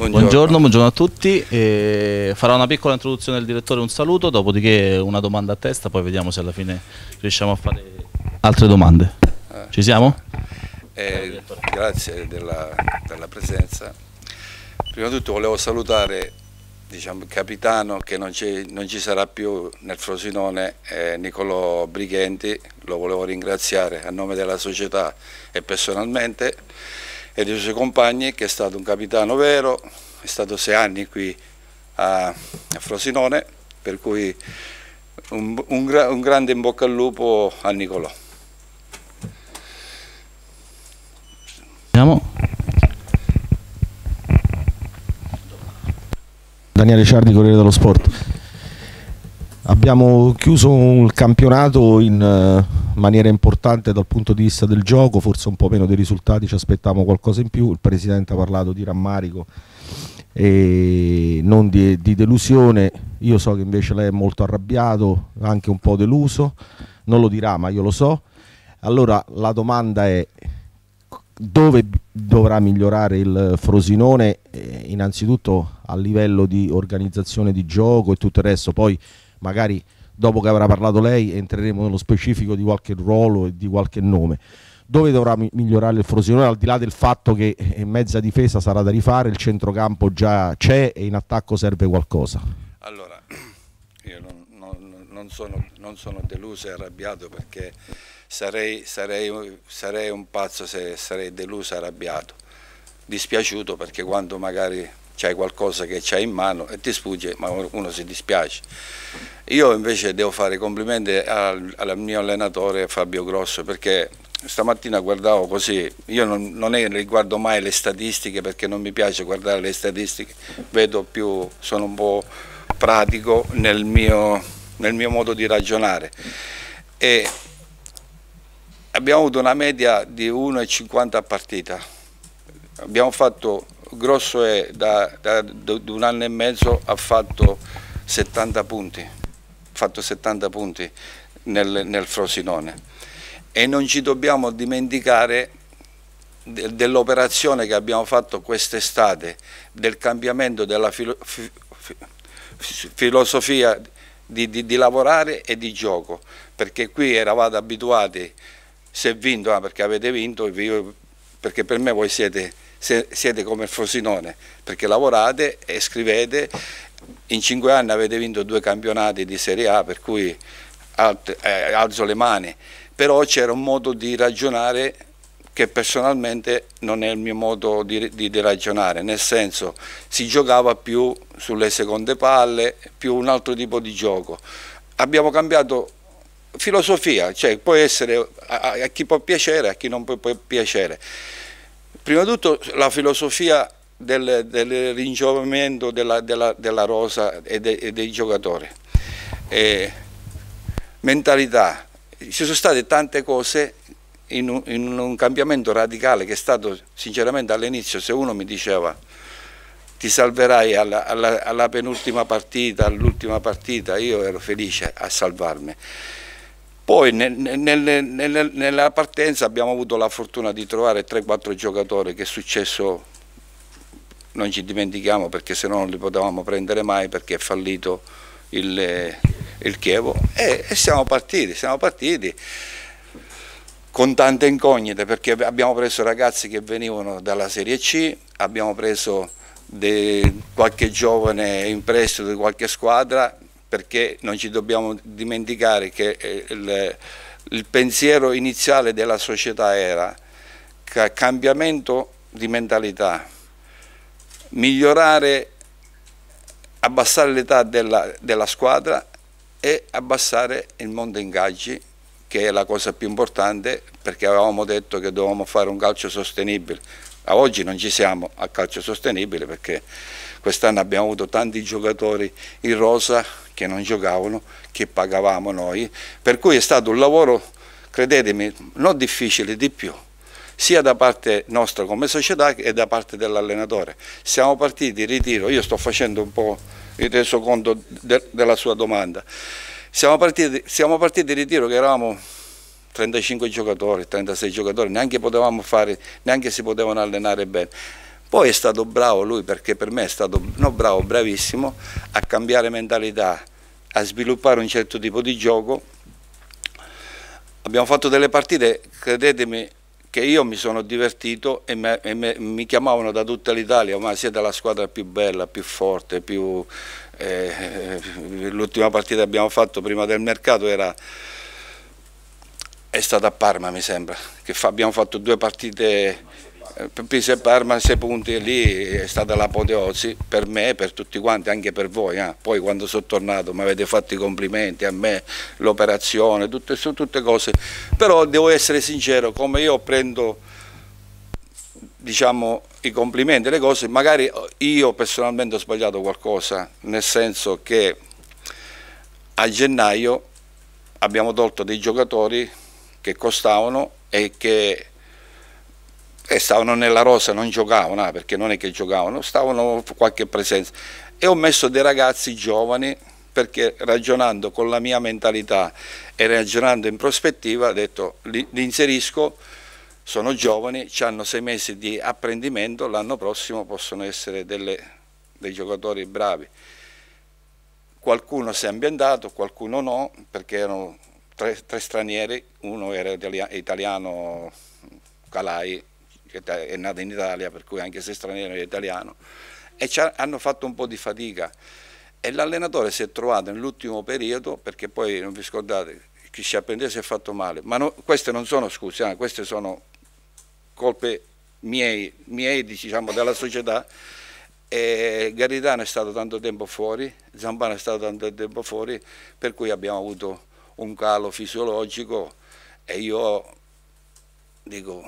Buongiorno. Buongiorno, buongiorno a tutti. Eh, farò una piccola introduzione del direttore, un saluto, dopodiché una domanda a testa, poi vediamo se alla fine riusciamo a fare altre domande. Eh. Ci siamo? Eh, grazie della, della, presenza. Prima di tutto volevo salutare diciamo, il capitano che non, non, ci sarà più nel Frosinone, eh, Niccolò Brighenti, lo volevo ringraziare a nome della società e personalmente e dei suoi compagni che è stato un capitano vero, è stato sei anni qui a, a Frosinone, per cui un, un, un grande in bocca al lupo a Nicolò. Daniele Ciardi, Corriere dello Sport. Abbiamo chiuso il campionato in eh, maniera importante dal punto di vista del gioco, forse un po' meno dei risultati, ci aspettavamo qualcosa in più. Il Presidente ha parlato di rammarico e non di, di delusione. Io so che invece lei è molto arrabbiato, anche un po' deluso, non lo dirà ma io lo so. Allora la domanda è dove dovrà migliorare il Frosinone? Eh, innanzitutto a livello di organizzazione di gioco e tutto il resto, poi magari dopo che avrà parlato lei entreremo nello specifico di qualche ruolo e di qualche nome. Dove dovrà migliorare il Frosinone al di là del fatto che eh, in mezza difesa sarà da rifare, il centrocampo già c'è e in attacco serve qualcosa? Allora, io non, non, non, sono, non sono, deluso e arrabbiato perché sarei, sarei, sarei un pazzo se sarei deluso e arrabbiato dispiaciuto perché quando magari c'hai qualcosa che c'hai in mano e ti sfugge, ma uno si dispiace. Io invece devo fare complimenti al, al mio allenatore Fabio Grosso perché stamattina guardavo così, io non, non è, riguardo mai le statistiche perché non mi piace guardare le statistiche, vedo più, sono un po' pratico nel mio, nel mio modo di ragionare. E abbiamo avuto una media di 1,50 a partita, abbiamo fatto grosso è, da, da, da, un anno e mezzo ha fatto 70 punti, fatto 70 punti nel, nel Frosinone e non ci dobbiamo dimenticare de, dell'operazione che abbiamo fatto quest'estate, del cambiamento della filo, fi, fi, filosofia di, di, di, lavorare e di gioco, perché qui eravate abituati, se vinto, ah, perché avete vinto, io, perché per me voi siete siete come Frosinone perché lavorate e scrivete, in cinque anni avete vinto due campionati di Serie A per cui eh, alzo le mani, però c'era un modo di ragionare che personalmente non è il mio modo di, di, di, ragionare, nel senso si giocava più sulle seconde palle, più un altro tipo di gioco. Abbiamo cambiato filosofia, cioè può essere a, a chi può piacere, a chi non può, può piacere prima di tutto la filosofia del, del ringiovamento della, della, della, rosa e, de, e dei giocatori, e mentalità, ci sono state tante cose in un, in un cambiamento radicale che è stato sinceramente all'inizio, se uno mi diceva ti salverai alla, alla, alla penultima partita, all'ultima partita, io ero felice a salvarmi. Poi nel, nel, nel, nella partenza abbiamo avuto la fortuna di trovare 3-4 giocatori che è successo, non ci dimentichiamo perché se no non li potevamo prendere mai perché è fallito il, il Chievo e, e siamo partiti, siamo partiti con tante incognite perché abbiamo preso ragazzi che venivano dalla Serie C, abbiamo preso qualche giovane in prestito di qualche squadra perché non ci dobbiamo dimenticare che eh, il, il pensiero iniziale della società era cambiamento di mentalità, migliorare, abbassare l'età della, della, squadra e abbassare il mondo ingaggi che è la cosa più importante perché avevamo detto che dovevamo fare un calcio sostenibile. A oggi non ci siamo a calcio sostenibile perché quest'anno abbiamo avuto tanti giocatori in rosa che non giocavano, che pagavamo noi, per cui è stato un lavoro, credetemi, non difficile di più, sia da parte nostra come società che da parte dell'allenatore. Siamo partiti in ritiro, io sto facendo un po' il resoconto de della sua domanda, siamo partiti, siamo partiti ritiro che eravamo 35 giocatori, 36 giocatori, neanche potevamo fare, neanche si potevano allenare bene. Poi è stato bravo lui perché per me è stato no, bravo, bravissimo a cambiare mentalità, a sviluppare un certo tipo di gioco. Abbiamo fatto delle partite, credetemi, che io mi sono divertito e, me, e me, mi chiamavano da tutta l'Italia, ma siete la squadra più bella, più forte, più... Eh, l'ultima partita che abbiamo fatto prima del mercato era, è stata a Parma mi sembra, che fa, abbiamo fatto due partite Pisa eh, e Parma 6 punti lì è stata l'apoteosi per me e per tutti quanti, anche per voi. Eh. Poi quando sono tornato mi avete fatto i complimenti a me, l'operazione, tutte, tutte cose. Però devo essere sincero, come io prendo diciamo, i complimenti, le cose, magari io personalmente ho sbagliato qualcosa, nel senso che a gennaio abbiamo tolto dei giocatori che costavano e che e eh, stavano nella rosa, non giocavano, ah, perché non è che giocavano, stavano qualche presenza. E ho messo dei ragazzi giovani perché ragionando con la mia mentalità e ragionando in prospettiva ho detto li, li inserisco, sono giovani, hanno sei mesi di apprendimento, l'anno prossimo possono essere delle, dei giocatori bravi. Qualcuno si è ambientato, qualcuno no, perché erano tre, tre stranieri, uno era italiano Calai, che è nata in Italia, per cui anche se è straniero è italiano, e hanno fatto un po' di fatica. E l'allenatore si è trovato nell'ultimo periodo, perché poi non vi scordate, chi si apprendeva si è fatto male, ma no, queste non sono scuse, ah, queste sono colpe miei, miei diciamo, della società. E Garitano è stato tanto tempo fuori, Zambano è stato tanto tempo fuori, per cui abbiamo avuto un calo fisiologico e io dico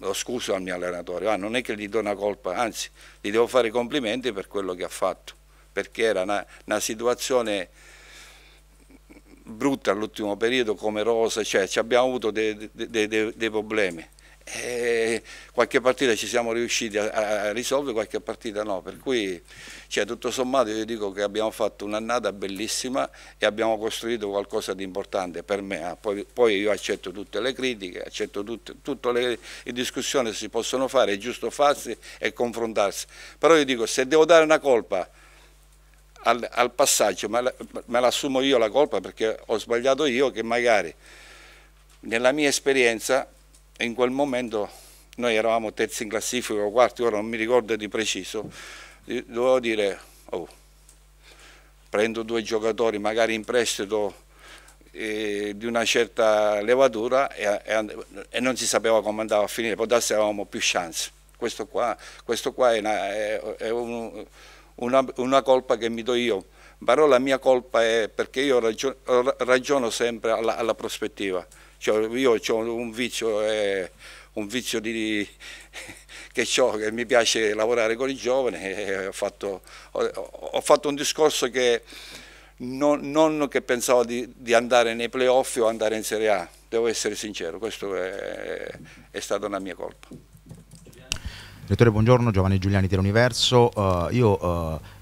lo oh, scuso al mio allenatore, ah, non è che gli do una colpa, anzi gli devo fare i complimenti per quello che ha fatto, perché era una, una situazione brutta all'ultimo periodo, come Rosa, cioè, abbiamo avuto dei, dei, dei, dei problemi. E eh, qualche partita ci siamo riusciti a, risolvere, qualche partita no, per cui cioè, tutto sommato io dico che abbiamo fatto un'annata bellissima e abbiamo costruito qualcosa di importante per me, ah. poi, poi io accetto tutte le critiche, accetto tutte, tutte le, le discussioni che si possono fare, è giusto farsi e confrontarsi, però io dico se devo dare una colpa al, al passaggio me l'assumo io la colpa perché ho sbagliato io che magari nella mia esperienza e in quel momento noi eravamo terzi in classifica o quarti, ora non mi ricordo di preciso, dovevo dire oh, prendo due giocatori magari in prestito di una certa levatura e, e, e, non si sapeva come andava a finire, poi adesso avevamo più chance. Questo qua, questo qua è, una, è, è un, una, una colpa che mi do io però la mia colpa è perché io ragiono, ragiono sempre alla, alla prospettiva io ho un vizio, eh, un vizio di, che, che, mi piace lavorare con i giovani, ho fatto, ho, ho, fatto, un discorso che non, non che pensavo di, di, andare nei playoff o andare in Serie A, devo essere sincero, questa è, è stata una mia colpa. Direttore, buongiorno, Giovanni Giuliani, dell'Universo. Uh, eh, io uh,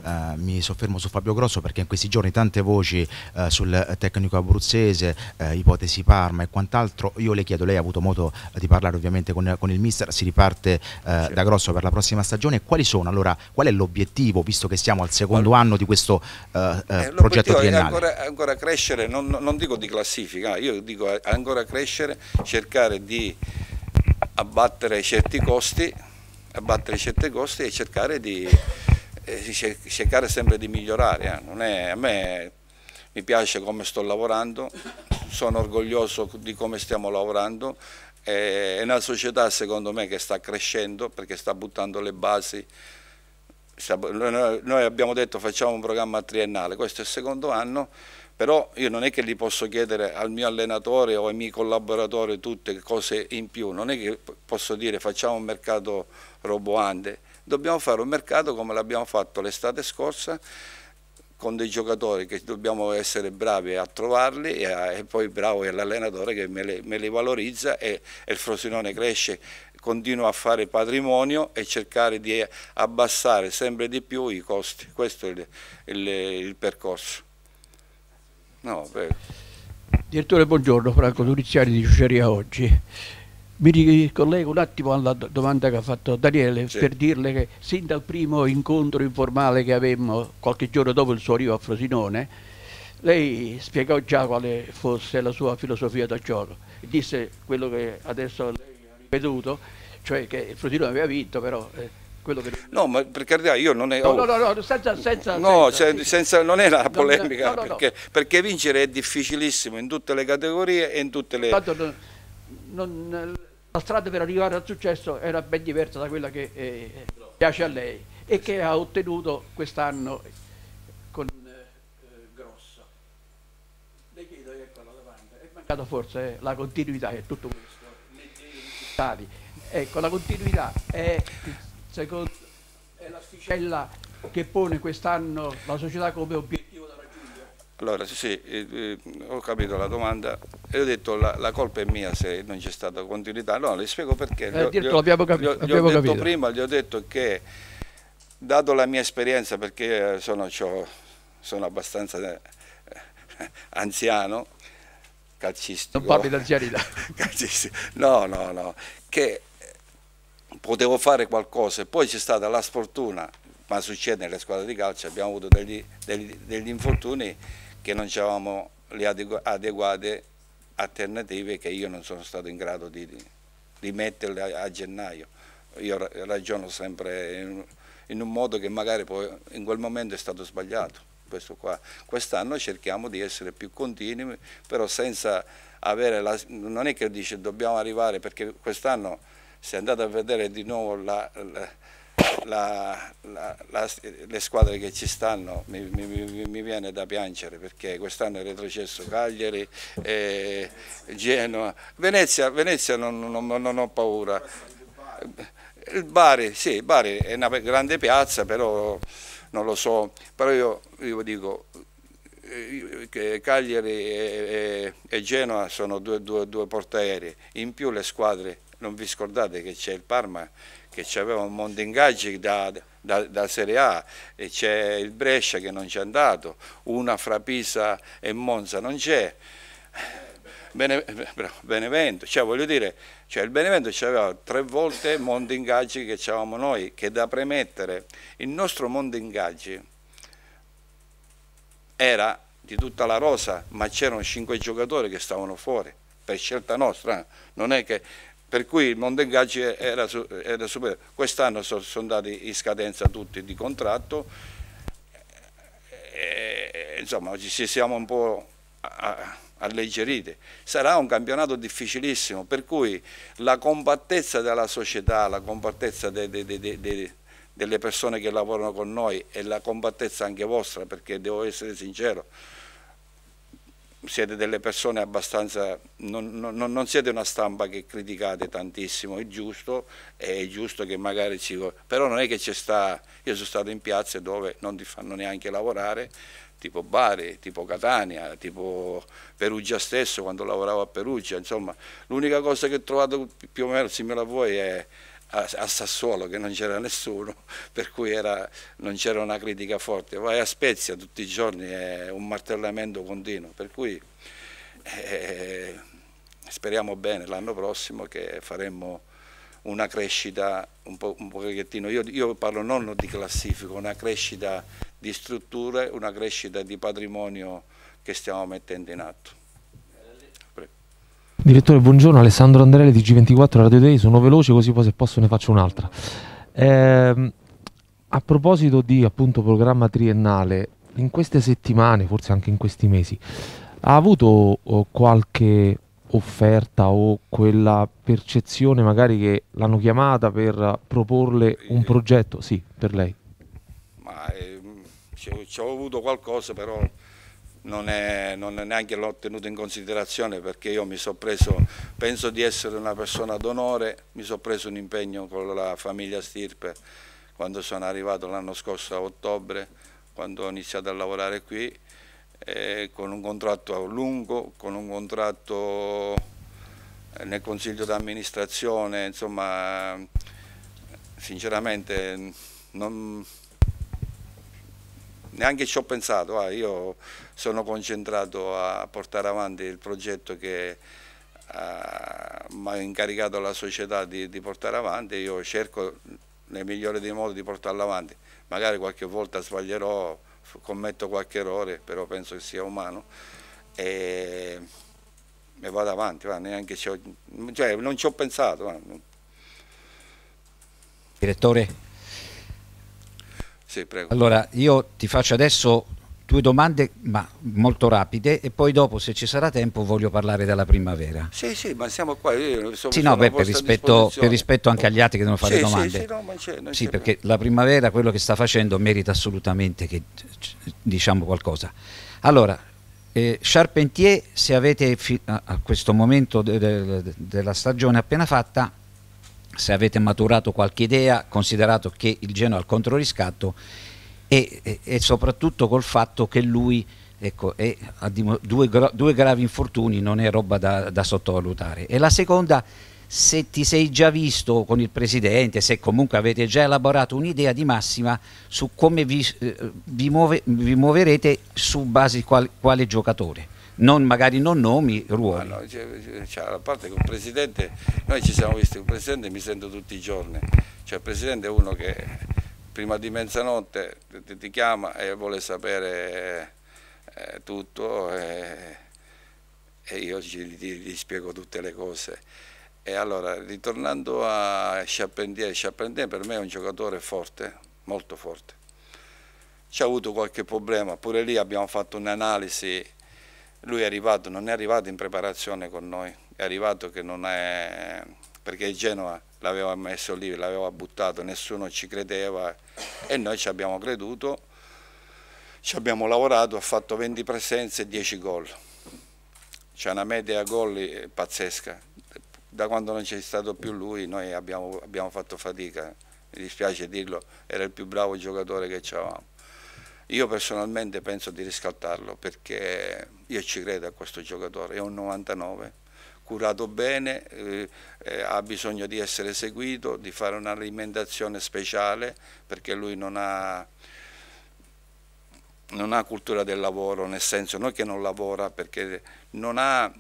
uh, mi soffermo su Fabio Grosso perché in questi giorni tante voci sul tecnico abruzzese, ipotesi Parma e quant'altro. Io le chiedo, lei ha avuto modo di parlare ovviamente con, con il mister, si riparte certo. da Grosso per la prossima stagione. Quali sono allora, qual è l'obiettivo, visto che siamo al secondo anno di questo eh, progetto triennale? Ancora, ancora crescere, non, non dico di classifica, io dico ancora crescere, cercare di abbattere certi costi abbattere certi costi e cercare, di, eh, cercare sempre di migliorare. Eh. È, a me mi piace come sto lavorando, sono orgoglioso di come stiamo lavorando, è una società secondo me che sta crescendo perché sta buttando le basi noi abbiamo detto facciamo un programma triennale, questo è il secondo anno, però io non è che gli posso chiedere al mio allenatore o ai miei collaboratori tutte cose in più, non è che posso dire facciamo un mercato roboante. Dobbiamo fare un mercato come l'abbiamo fatto l'estate scorsa con dei giocatori che dobbiamo essere bravi a trovarli e, a, e poi bravo è l'allenatore che me li, me li valorizza e, e, il Frosinone cresce, continua a fare patrimonio e cercare di abbassare sempre di più i costi, questo è il, il, il percorso. No, Direttore, buongiorno, Franco Duriziani di Giuceria Oggi. Mi ricollego un attimo alla domanda che ha fatto Daniele sì. per dirle che sin dal primo incontro informale che avemmo qualche giorno dopo il suo arrivo a Frosinone, lei spiegò già quale fosse la sua filosofia da gioco. Disse quello che adesso lei ha ripetuto, cioè che Frosinone aveva vinto, però... Eh, che... No, ma per carità io non è... No, oh, no, no, no, senza... senza, no, senza, cioè, senza non è la polemica, no, no, perché, perché, vincere è difficilissimo in tutte le categorie e in tutte le... Tanto non, non la strada per arrivare al successo era ben diversa da quella che eh, piace a lei e che ha ottenuto quest'anno con eh, Grosso. Le chiedo, ecco la domanda, è mancata forse eh, la continuità che tutto questo risultati. Ecco, la continuità è, secondo, è la sticella che pone quest'anno la società come obiettivo allora, sì, eh, eh, ho capito la domanda e ho detto la, la colpa è mia se non c'è stata continuità. No, le spiego perché. Eh, gli, ho, abbiamo capi- gli ho, gli ho detto capito. prima, gli ho detto che, dato la mia esperienza, perché sono, sono abbastanza eh, anziano, calcistico. Non parli d'anzianità. calcistico. No, no, no, che potevo fare qualcosa e poi c'è stata la sfortuna, ma succede nelle squadre di calcio, abbiamo avuto degli, degli, degli infortuni che non avevamo le adegu adeguate alternative che io non sono stato in grado di, di metterle a, a, gennaio. Io ragiono sempre in, in, un modo che magari poi in quel momento è stato sbagliato. Quest'anno cerchiamo di essere più continui, però senza avere la... non è che dice dobbiamo arrivare perché quest'anno se andate a vedere di nuovo la, la la, la, la, le squadre che ci stanno mi, mi, mi viene da piangere perché quest'anno è retrocesso Cagliari, e eh, Genoa, Venezia, Venezia non, non, non ho paura. Il Bari, sì, Bari è una grande piazza, però non lo so, però io, io dico eh, Cagliari e, e, e, Genoa sono due, due, due portaerei, in più le squadre, non vi scordate che c'è il Parma che aveva un mondo ingaggi da, da, da, Serie A, c'è il Brescia che non c'è andato, una fra Pisa e Monza non c'è, Bene, Benevento, cioè voglio dire, cioè il Benevento aveva tre volte il mondo ingaggi che avevamo noi, che da premettere, il nostro mondo ingaggi era di tutta la rosa, ma c'erano cinque giocatori che stavano fuori per scelta nostra, eh. non è che per cui il Mondengaggi era, era superiore. Quest'anno sono, sono andati in scadenza tutti di contratto, e, insomma ci siamo un po' alleggeriti. Sarà un campionato difficilissimo, per cui la compattezza della società, la compattezza de, de, de, delle persone che lavorano con noi e la compattezza anche vostra, perché devo essere sincero, siete delle persone abbastanza, non, non, non, siete una stampa che criticate tantissimo, è giusto, è giusto che magari ci... però non è che c'è sta, io sono stato in piazze dove non ti fanno neanche lavorare, tipo Bari, tipo Catania, tipo Perugia stesso quando lavoravo a Perugia, insomma l'unica cosa che ho trovato più o meno simile a voi è a, a Sassuolo che non c'era nessuno, per cui era, non c'era una critica forte. Vai a Spezia tutti i giorni è un martellamento continuo, per cui eh, speriamo bene l'anno prossimo che faremo una crescita un, po', un pochettino, io, io, parlo non di classifica, una crescita di strutture, una crescita di patrimonio che stiamo mettendo in atto. Direttore, buongiorno. Alessandro Andrelli di G24 Radio Day. Sono veloce, così poi se posso ne faccio un'altra. Eh, a proposito di appunto programma triennale, in queste settimane, forse anche in questi mesi, ha avuto oh, qualche offerta o quella percezione magari che l'hanno chiamata per proporle un progetto? Sì, per lei. Ma eh, ci ho avuto qualcosa, però non è, non è neanche l'ho tenuto in considerazione perché io mi sono preso, penso di essere una persona d'onore, mi sono preso un impegno con la famiglia Stirpe quando sono arrivato l'anno scorso a ottobre, quando ho iniziato a lavorare qui, eh, con un contratto a lungo, con un contratto eh, nel consiglio d'amministrazione, insomma sinceramente non, neanche ci ho pensato, ah, io sono concentrato a portare avanti il progetto che uh, eh, mi ha incaricato la società di, di, portare avanti, io cerco nel migliore dei modi di portarlo avanti, magari qualche volta sbaglierò, commetto qualche errore, però penso che sia umano e, e vado avanti, va, neanche ho, cioè, non ci ho pensato. Va. Direttore? Sì, prego. Allora, io ti faccio adesso due domande, ma molto rapide, e poi dopo, se ci sarà tempo, voglio parlare della primavera. Sì, sì, ma siamo qua. Io sono sì, no, beh, per, rispetto, per, rispetto, anche agli altri che devono fare sì, domande. Sì, sì, no, ma c'è, sì perché più. la primavera, quello che sta facendo, merita assolutamente che diciamo qualcosa. Allora, eh, Charpentier, se avete fi- a questo momento de- de- de- della stagione appena fatta, se avete maturato qualche idea, considerato che il Genoa al controriscatto e, e, soprattutto col fatto che lui ecco, è, ha due, due, gravi infortuni, non è roba da, da sottovalutare. E la seconda se ti sei già visto con il Presidente, se comunque avete già elaborato un'idea di massima su come vi, eh, vi, muove, vi muoverete su base di qual, quale giocatore. Non, magari non nomi, ruoli. Ah, no, no, cioè, cioè, cioè, a parte che il Presidente, noi ci siamo visti, il Presidente mi sento tutti i giorni, cioè il Presidente è uno che prima di mezzanotte ti, ti chiama e vuole sapere eh, tutto e, eh, e io gli, gli, spiego tutte le cose. E allora, ritornando a Chapendier, Chapendier per me è un giocatore forte, molto forte. Ci ha avuto qualche problema, pure lì abbiamo fatto un'analisi lui è arrivato, non è arrivato in preparazione con noi, è arrivato che non è, perché il Genoa l'aveva messo lì, l'aveva buttato, nessuno ci credeva e noi ci abbiamo creduto, ci abbiamo lavorato, ha fatto 20 presenze e 10 gol. C'è una media gol pazzesca. Da quando non c'è stato più lui noi abbiamo, abbiamo, fatto fatica, mi dispiace dirlo, era il più bravo giocatore che avevamo. Io personalmente penso di riscattarlo perché io ci credo a questo giocatore, è un 99 curato bene, eh, eh, ha bisogno di essere seguito, di fare un'alimentazione speciale perché lui non ha, non ha cultura del lavoro, nel senso non che non lavora perché non ha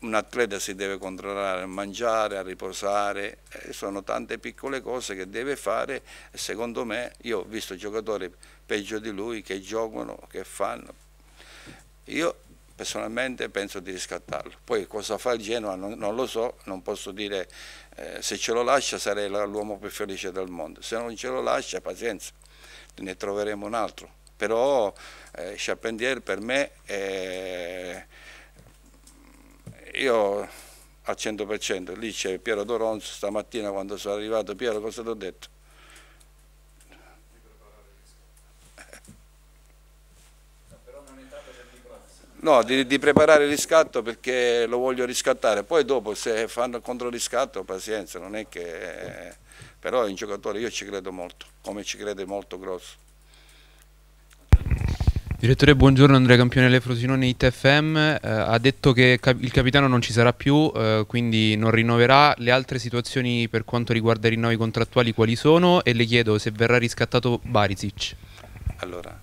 un atleta si deve controllare a mangiare, a riposare, eh, sono tante piccole cose che deve fare e secondo me io ho visto giocatori peggio di lui che giocano, che fanno. Io personalmente penso di riscattarlo. Poi cosa fa il Genoa non, non lo so, non posso dire eh, se ce lo lascia sarei l'uomo più felice del mondo, se non ce lo lascia pazienza, ne troveremo un altro. Però eh, Chapendier per me è... io al 100%, lì c'è Piero Doronzo, stamattina quando sono arrivato Piero cosa ti ho detto? No, di, di, preparare il riscatto perché lo voglio riscattare, poi dopo se fanno il controriscatto pazienza, non è che... però in un giocatore, io ci credo molto, come ci crede molto Grosso. Direttore, buongiorno Andrea Campione Le Frosinone ITFM, eh, ha detto che cap il capitano non ci sarà più, eh, quindi non rinnoverà, le altre situazioni per quanto riguarda i rinnovi contrattuali quali sono e le chiedo se verrà riscattato Barisic. Allora,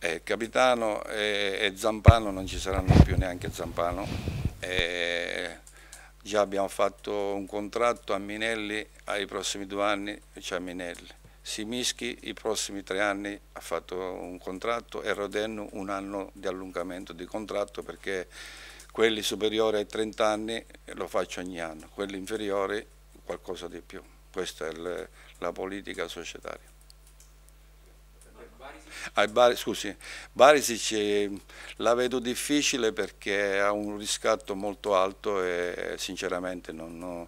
eh, Capitano e, e, Zampano non ci saranno più neanche Zampano. Eh, già abbiamo fatto un contratto a Minelli ai prossimi due anni, cioè Minelli. Simischi i prossimi tre anni ha fatto un contratto e Rodenno un anno di allungamento di contratto perché quelli superiori ai 30 anni lo faccio ogni anno, quelli inferiori qualcosa di più. Questa è la politica societaria ai Bari, scusi, Barisic ehm, la vedo difficile perché ha un riscatto molto alto e sinceramente non ho,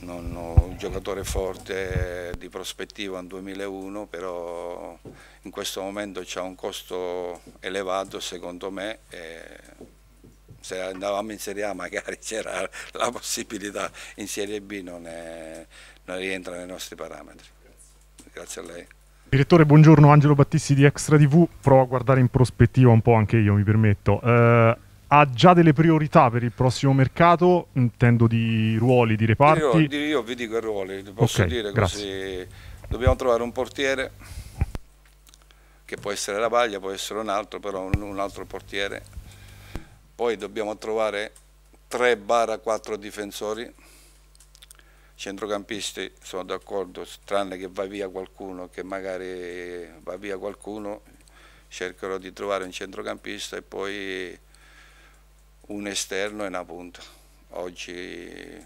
non ho un giocatore forte di prospettiva in 2001, però in questo momento c'è un costo elevato secondo me. se andavamo in Serie A magari c'era la possibilità, in Serie B non, è, non rientra nei nostri parametri. Grazie a lei. Direttore, buongiorno Angelo Battisti di Extra TV, provo a guardare in prospettiva un po' anche io, mi permetto. Eh, ha già delle priorità per il prossimo mercato, intendo di ruoli, di reparti? Io, io vi dico i ruoli, li posso okay, dire grazie. così. Dobbiamo trovare un portiere, che può essere la Baglia, può essere un altro, però un altro portiere. Poi dobbiamo trovare 3-4 difensori centrocampisti sono d'accordo, tranne che va via qualcuno, che magari va via qualcuno, cercherò di trovare un centrocampista e poi un esterno e una punta. Oggi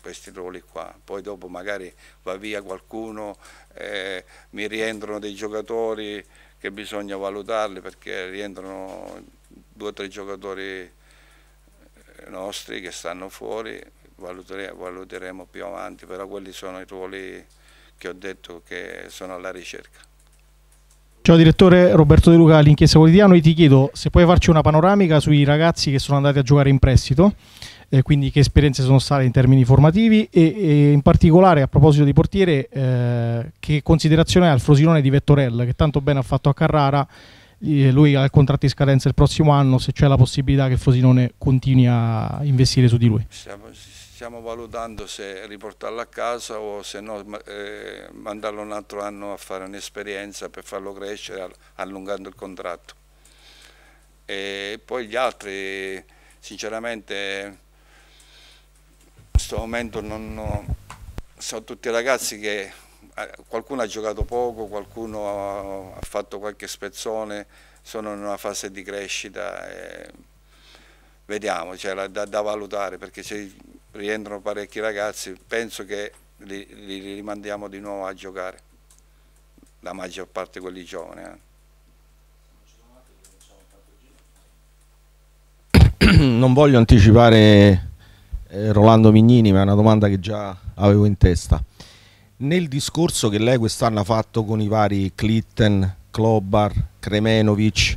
questi ruoli qua, poi dopo magari va via qualcuno, eh, mi rientrano dei giocatori che bisogna valutarli perché rientrano due o tre giocatori eh, nostri che stanno fuori, valuteremo più avanti, però quelli sono i ruoli che ho detto che sono alla ricerca. Ciao direttore Roberto De Luca, l'inchiesta quotidiana, io ti chiedo se puoi farci una panoramica sui ragazzi che sono andati a giocare in prestito, eh, quindi che esperienze sono state in termini formativi e, e in particolare a proposito di portiere eh, che considerazione ha il Frosinone di Vettorella che tanto bene ha fatto a Carrara lui ha il contratto di scadenza il prossimo anno, se c'è la possibilità che Frosinone continui a investire su di lui. Siamo, Stiamo valutando se riportarlo a casa o se no eh, mandarlo un altro anno a fare un'esperienza per farlo crescere allungando il contratto. E poi gli altri sinceramente in questo momento non ho... sono tutti ragazzi che eh, qualcuno ha giocato poco, qualcuno ha fatto qualche spezzone, sono in una fase di crescita. E... Vediamo, cioè, da, da valutare perché se rientrano parecchi ragazzi, penso che li, li rimandiamo di nuovo a giocare, la maggior parte quelli giovani. Eh. non voglio anticipare eh, Rolando Mignini, ma è una domanda che già avevo in testa. Nel discorso che lei quest'anno ha fatto con i vari Clitten, Klobar, Kremenovic,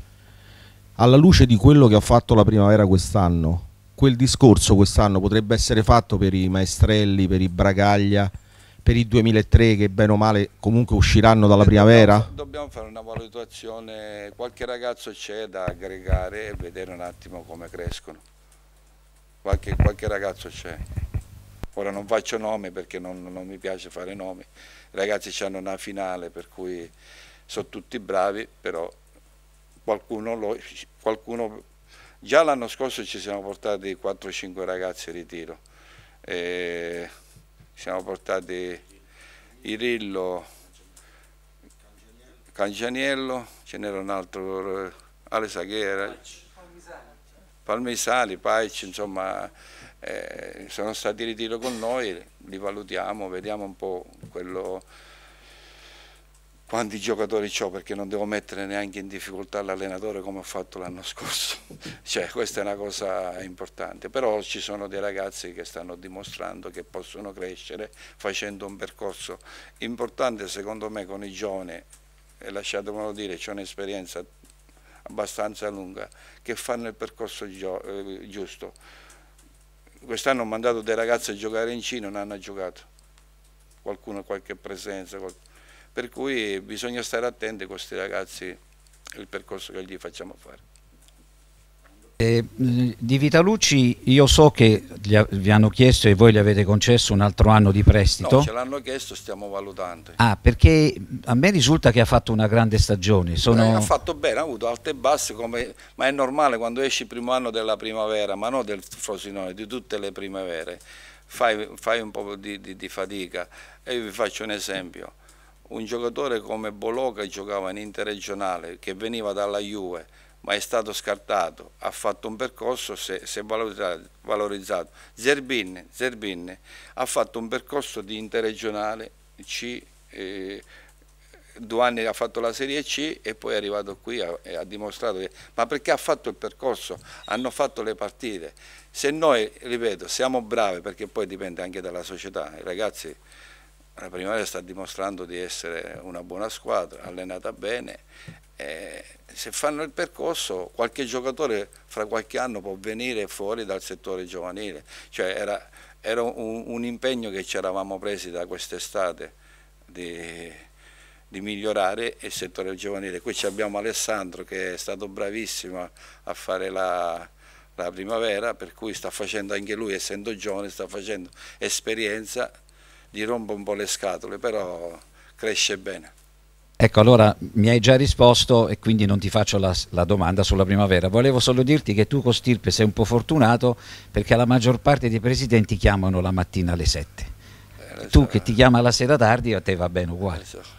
alla luce di quello che ha fatto la primavera quest'anno, quel discorso quest'anno potrebbe essere fatto per i Maestrelli, per i Bragaglia, per i 2003 che bene o male comunque usciranno dalla eh, dobbiamo, primavera? Dobbiamo fare una valutazione, qualche ragazzo c'è da aggregare e vedere un attimo come crescono, qualche, qualche ragazzo c'è. Ora non faccio nomi perché non, non mi piace fare nomi, i ragazzi hanno una finale per cui sono tutti bravi, però qualcuno, lo, qualcuno Già l'anno scorso ci siamo portati 4-5 ragazzi in ritiro, eh, siamo portati Irillo, Cangianiello, ce n'era un altro, Ale Saghera, Palmesali, Paic, insomma eh, sono stati in ritiro con noi, li valutiamo, vediamo un po' quello quanti giocatori ho perché non devo mettere neanche in difficoltà l'allenatore come ho fatto l'anno scorso, cioè questa è una cosa importante, però ci sono dei ragazzi che stanno dimostrando che possono crescere facendo un percorso importante secondo me con i giovani e lasciatemelo dire, c'è un'esperienza abbastanza lunga che fanno il percorso eh, giusto. Quest'anno ho mandato dei ragazzi a giocare in Cina, non hanno giocato, qualcuno qualche presenza, Qualche per cui bisogna stare attenti con questi ragazzi il percorso che gli facciamo fare. Eh, di Vitalucci io so che ha, vi hanno chiesto e voi gli avete concesso un altro anno di prestito. No, ce l'hanno chiesto, stiamo valutando. Ah, perché a me risulta che ha fatto una grande stagione. Sono... Eh, ha fatto bene, ha avuto alte e basse, come... ma è normale quando esci il primo anno della primavera, ma non del Frosinone, di tutte le primavere. Fai, fai un po' di, di, di fatica e vi faccio un esempio un giocatore come Bolò che giocava in interregionale, che veniva dalla Juve, ma è stato scartato, ha fatto un percorso, si è valorizzato. Zerbin, Zerbin, ha fatto un percorso di interregionale C, eh, due anni ha fatto la Serie C e poi è arrivato qui e ha, dimostrato, che, ma perché ha fatto il percorso, hanno fatto le partite. Se noi, ripeto, siamo bravi, perché poi dipende anche dalla società, eh, ragazzi la Primavera sta dimostrando di essere una buona squadra, allenata bene. Eh, se fanno il percorso qualche giocatore fra qualche anno può venire fuori dal settore giovanile, cioè era, era un, un, impegno che ci eravamo presi da quest'estate di, di, migliorare il settore giovanile. Qui abbiamo Alessandro che è stato bravissimo a fare la, la primavera, per cui sta facendo anche lui, essendo giovane, sta facendo esperienza gli rompo un po' le scatole, però cresce bene. Ecco, allora mi hai già risposto e quindi non ti faccio la, la, domanda sulla primavera. Volevo solo dirti che tu con Stirpe sei un po' fortunato perché la maggior parte dei presidenti chiamano la mattina alle 7. Eh, tu esatto. che ti chiama la sera tardi a te va bene uguale. Esatto.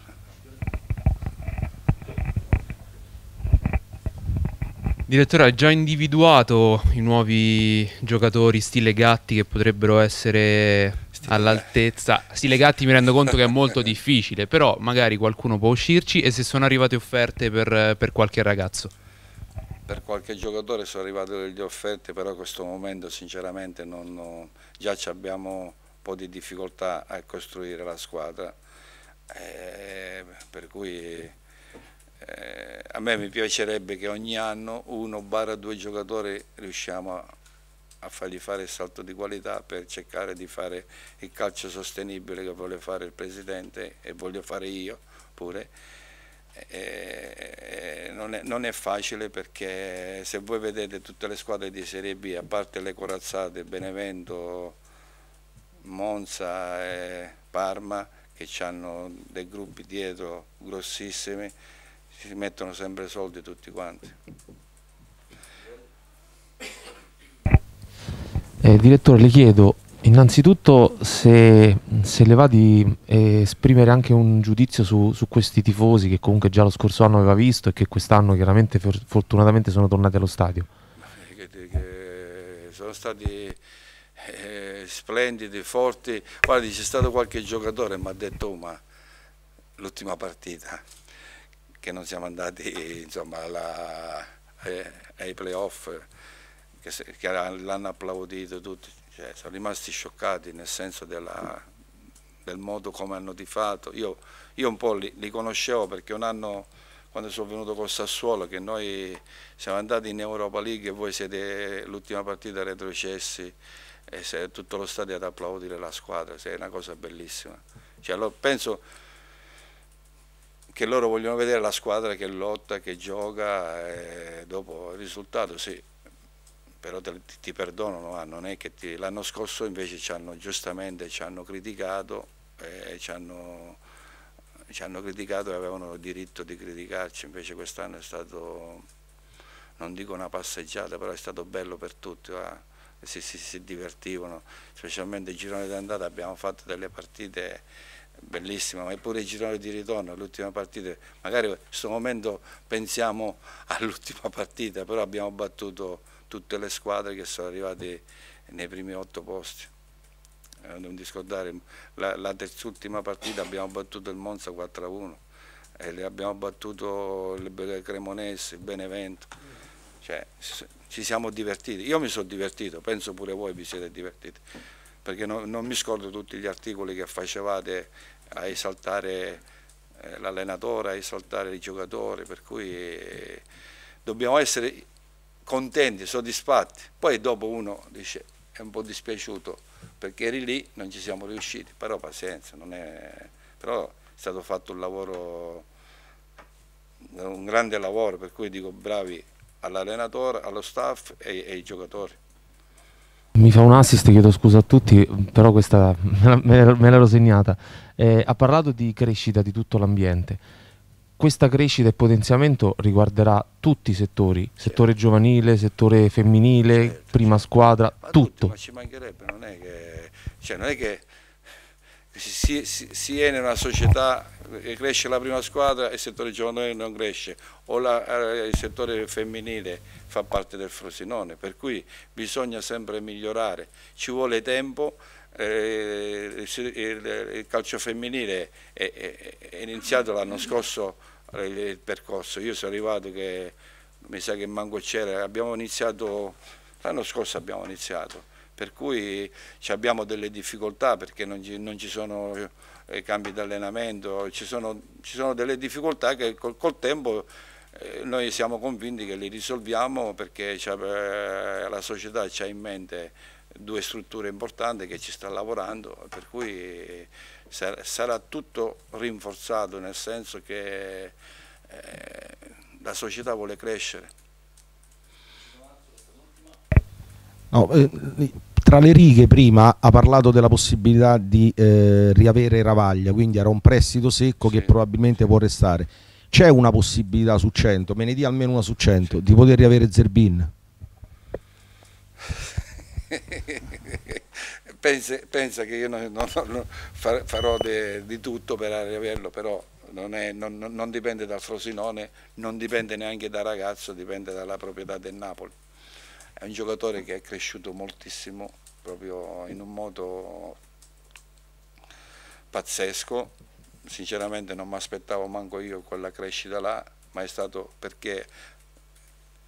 Direttore, ha già individuato i nuovi giocatori stile Gatti che potrebbero essere all'altezza. Sì, legati mi rendo conto che è molto difficile, però magari qualcuno può uscirci e se sono arrivate offerte per, per qualche ragazzo. Per qualche giocatore sono arrivate delle offerte, però a questo momento sinceramente non, già abbiamo un po' di difficoltà a costruire la squadra, eh, per cui eh, a me mi piacerebbe che ogni anno uno barra due giocatori riusciamo a a fargli fare il salto di qualità per cercare di fare il calcio sostenibile che vuole fare il presidente e voglio fare io pure. E, non, è, non, è, facile perché se voi vedete tutte le squadre di Serie B, a parte le corazzate, Benevento, Monza e Parma, che hanno dei gruppi dietro grossissimi, si mettono sempre soldi tutti quanti. Eh, direttore, le chiedo innanzitutto se, se, le va di eh, esprimere anche un giudizio su, su, questi tifosi che comunque già lo scorso anno aveva visto e che quest'anno chiaramente fortunatamente sono tornati allo stadio. Eh, che, che sono stati eh, splendidi, forti. Guardi, c'è stato qualche giocatore che mi ha detto, oh, ma l'ultima partita che non siamo andati insomma, alla, eh, ai playoff che, che l'hanno applaudito tutti, cioè, sono rimasti scioccati nel senso della, del modo come hanno tifato. Io, io un po' li, li, conoscevo perché un anno quando sono venuto con Sassuolo, che noi siamo andati in Europa League e voi siete l'ultima partita retrocessi e tutto lo stadio ad applaudire la squadra, è una cosa bellissima. Cioè, allora, penso che loro vogliono vedere la squadra che lotta, che gioca, e dopo il risultato sì, però te, ti perdonano, ah, non è che ti... l'anno scorso invece ci hanno giustamente ci hanno criticato e eh, ci hanno, ci hanno criticato e avevano il diritto di criticarci, invece quest'anno è stato, non dico una passeggiata, però è stato bello per tutti, ah, si, si, si, divertivano, specialmente il girone d'andata abbiamo fatto delle partite bellissime, ma pure il girone di ritorno, l'ultima partita, magari in questo momento pensiamo all'ultima partita, però abbiamo battuto tutte le squadre che sono arrivate nei primi otto posti. Eh, non discordare, la, la terz'ultima partita abbiamo battuto il Monza 4-1 e le abbiamo battuto il Cremonese, il Benevento, cioè ci siamo divertiti, io mi sono divertito, penso pure voi vi siete divertiti, perché no, non mi scordo tutti gli articoli che facevate a esaltare eh, l'allenatore, a esaltare i giocatori, per cui eh, dobbiamo essere contenti, soddisfatti. Poi dopo uno dice è un po' dispiaciuto perché eri lì, non ci siamo riusciti, però pazienza, è... però è stato fatto un lavoro, un grande lavoro, per cui dico bravi all'allenatore, allo staff e, e ai giocatori. Mi fa un assist, chiedo scusa a tutti, però questa me l'ero segnata. Eh, ha parlato di crescita di tutto l'ambiente questa crescita e potenziamento riguarderà tutti i settori, certo. settore giovanile, settore femminile, certo, prima certo. squadra, ma tutto. Tutti, ma ci mancherebbe, non è che, cioè, non è che si, si, si, è in una società che cresce la prima squadra e il settore giovanile non cresce, o la, eh, il settore femminile fa parte del Frosinone, per cui bisogna sempre migliorare, ci vuole tempo. Eh, il, il, il, calcio femminile è, è, è iniziato l'anno scorso eh, il, il percorso. Io sono arrivato che mi sa che manco c'era, abbiamo iniziato, l'anno scorso abbiamo iniziato, per cui abbiamo delle difficoltà perché non ci, non ci sono eh, cambi di allenamento, ci sono, ci sono, delle difficoltà che col, col tempo eh, noi siamo convinti che li risolviamo perché la società ha in mente due strutture importanti che ci sta lavorando, per cui... Eh, sarà tutto rinforzato nel senso che eh, la società vuole crescere. No, eh, tra le righe prima ha parlato della possibilità di eh, riavere Ravaglia, quindi era un prestito secco sì. che probabilmente può restare. C'è una possibilità su 100, me ne dia almeno una su 100, sì. di poter riavere Zerbin? pensa, pensa, che io non, non, non farò de, di tutto per arrivarlo, però non, è, non, dipende dal Frosinone, non dipende neanche da ragazzo, dipende dalla proprietà del Napoli. È un giocatore che è cresciuto moltissimo, proprio in un modo pazzesco. Sinceramente non mi aspettavo manco io quella crescita là, ma è stato perché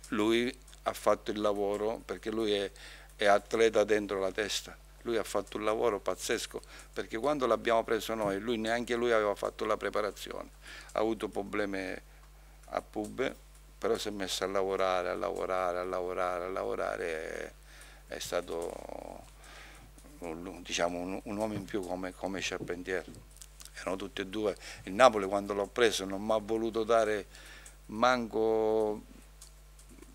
lui ha fatto il lavoro, perché lui è, è atleta dentro la testa lui ha fatto un lavoro pazzesco perché quando l'abbiamo preso noi, lui neanche lui aveva fatto la preparazione, ha avuto problemi a pub, però si è messo a lavorare, a lavorare, a lavorare, a lavorare, è, è stato diciamo, un, un, uomo in più come, come Charpentier. Erano tutti e due. Il Napoli quando l'ho preso non mi ha voluto dare manco,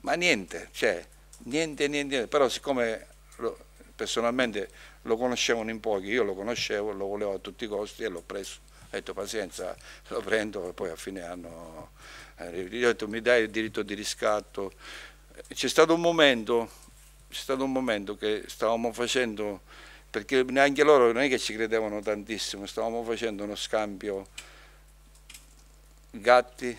ma niente, cioè, niente, niente, niente. però siccome lo, personalmente lo conoscevano in pochi, io lo conoscevo, lo volevo a tutti i costi e l'ho preso. Ho detto pazienza, lo prendo e poi a fine anno gli ho detto mi dai il diritto di riscatto. C'è stato un momento, c'è stato un momento che stavamo facendo, perché neanche loro non è che ci credevano tantissimo, stavamo facendo uno scambio gatti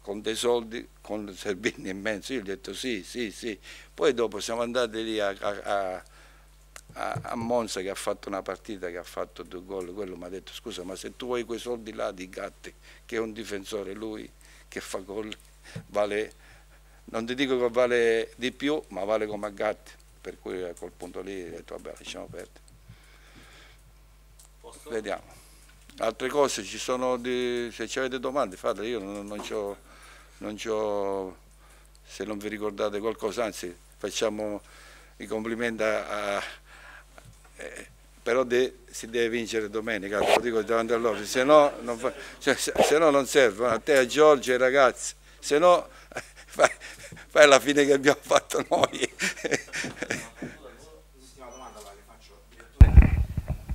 con dei soldi, con Serbini immenso. Io gli ho detto sì, sì, sì. Poi dopo siamo andati lì a, a a, a Monza che ha fatto una partita che ha fatto due gol, quello mi ha detto scusa ma se tu vuoi quei soldi là di Gatti che è un difensore lui che fa gol vale, non ti dico che vale di più ma vale come a Gatti per cui a quel punto lì ho detto vabbè lasciamo perdere. Posso? Vediamo. Altre cose ci sono, di, se ci avete domande fate io non, non ho, non ho, se non vi ricordate qualcosa, anzi facciamo i complimenti a, a eh, però de, si deve vincere domenica, lo dico davanti a loro, se no non, fa, cioè, se, se no non serve, a te, a Giorgio, e ai ragazzi, se no fai, fai la fine che abbiamo fatto noi.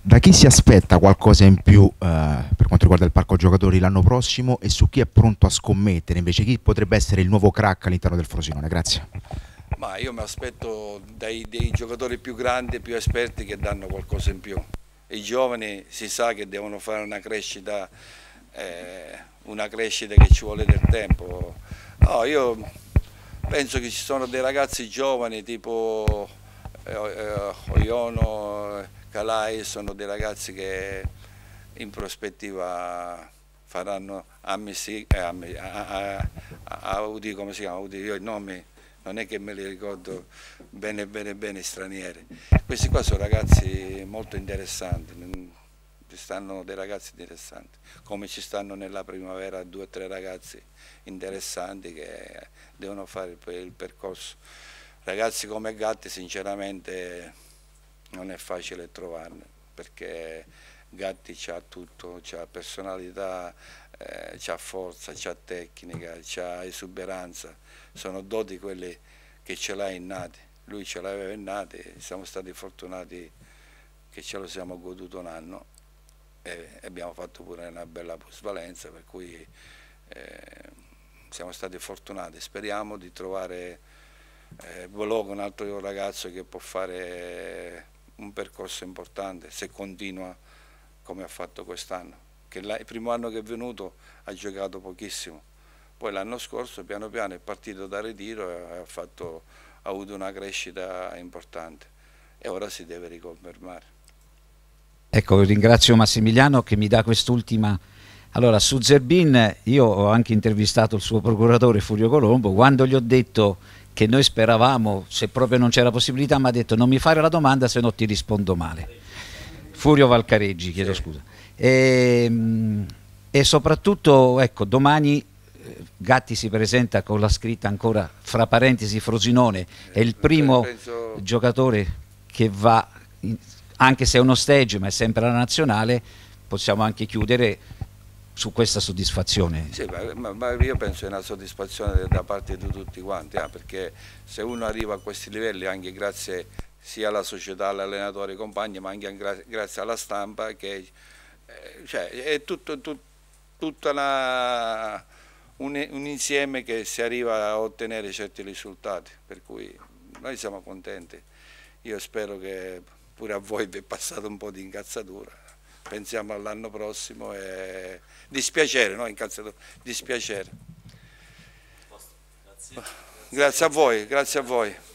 Da chi si aspetta qualcosa in più eh, per quanto riguarda il parco giocatori l'anno prossimo e su chi è pronto a scommettere invece chi potrebbe essere il nuovo crack all'interno del Frosinone? Grazie. Ma io mi aspetto dai, dei giocatori più grandi, più esperti che danno qualcosa in più. I giovani si sa che devono fare una crescita, eh, una crescita che ci vuole del tempo. No, io penso che ci sono dei ragazzi giovani tipo eh, eh, Oiono, Calai, sono dei ragazzi che in prospettiva faranno ammissi, eh, ammi, a, a, a, a, come si chiama, Audi, io i nomi non è che me li ricordo bene bene bene stranieri. Questi qua sono ragazzi molto interessanti, mm, ci stanno dei ragazzi interessanti, come ci stanno nella primavera due o tre ragazzi interessanti che devono fare il percorso. Ragazzi come gatti sinceramente non è facile trovarne perché Gatti ha tutto, ha personalità, eh, c'ha forza, ha tecnica, ha esuberanza, sono doti quelle che ce l'ha innate, lui ce l'aveva innate, siamo stati fortunati che ce lo siamo goduto un anno e abbiamo fatto pure una bella plusvalenza per cui eh, siamo stati fortunati, speriamo di trovare eh, Bologna, un altro ragazzo che può fare un percorso importante se continua come ha fatto quest'anno che il primo anno che è venuto ha giocato pochissimo. Poi l'anno scorso piano piano è partito da ritiro e ha, fatto, ha avuto una crescita importante e ora si deve riconfermare. Ecco, ringrazio Massimiliano che mi dà quest'ultima... Allora, su Zerbin io ho anche intervistato il suo procuratore Furio Colombo, quando gli ho detto che noi speravamo, se proprio non c'era possibilità, mi ha detto non mi fare la domanda se no ti rispondo male. Furio Valcareggi, chiedo sì. scusa. E, ehm, e soprattutto, ecco, domani eh, Gatti si presenta con la scritta ancora fra parentesi Frosinone, è il cioè, primo penso... giocatore che va, in, anche se è uno stage ma è sempre la nazionale, possiamo anche chiudere su questa soddisfazione. Sì, ma, ma io penso che è una soddisfazione da parte di tutti quanti, eh, perché se uno arriva a questi livelli anche grazie sia alla società, all'allenatore, e compagni, ma anche grazie alla stampa che eh, cioè, è tutto, tut, tutta la, un, un, insieme che si arriva a ottenere certi risultati, per cui noi siamo contenti. Io spero che pure a voi vi è passato un po' di incazzatura, pensiamo all'anno prossimo e dispiacere, no incazzatura, dispiacere. Grazie. grazie a voi, grazie a voi.